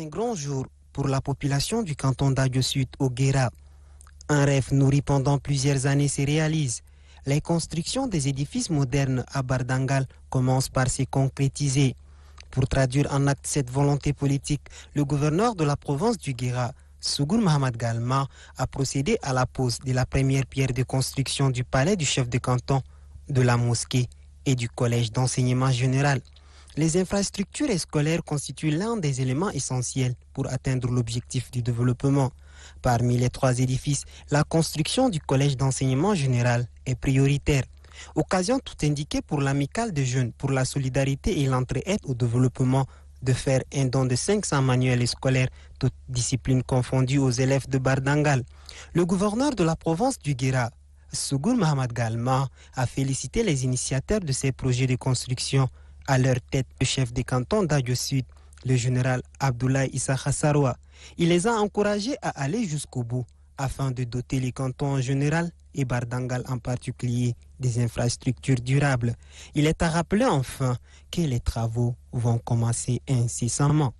un grand jour pour la population du canton d'Adio Sud au Guéra. Un rêve nourri pendant plusieurs années se réalise. Les constructions des édifices modernes à Bardangal commencent par se concrétiser. Pour traduire en acte cette volonté politique, le gouverneur de la province du Guéra, Sougour Mohamed Galma, a procédé à la pose de la première pierre de construction du palais du chef de canton, de la mosquée et du collège d'enseignement général. Les infrastructures scolaires constituent l'un des éléments essentiels pour atteindre l'objectif du développement. Parmi les trois édifices, la construction du collège d'enseignement général est prioritaire. Occasion tout indiquée pour l'amicale des jeunes, pour la solidarité et l'entraide au développement de faire un don de 500 manuels scolaires, toutes disciplines confondues aux élèves de Bardangal. Le gouverneur de la province du Guéra, Sougoul Mohamed Galma, a félicité les initiateurs de ces projets de construction à leur tête, le chef des cantons d'Adio Sud, le général Abdoulaye Issa Hassarwa. Il les a encouragés à aller jusqu'au bout afin de doter les cantons en général et Bardangal en particulier des infrastructures durables. Il est à rappeler enfin que les travaux vont commencer incessamment.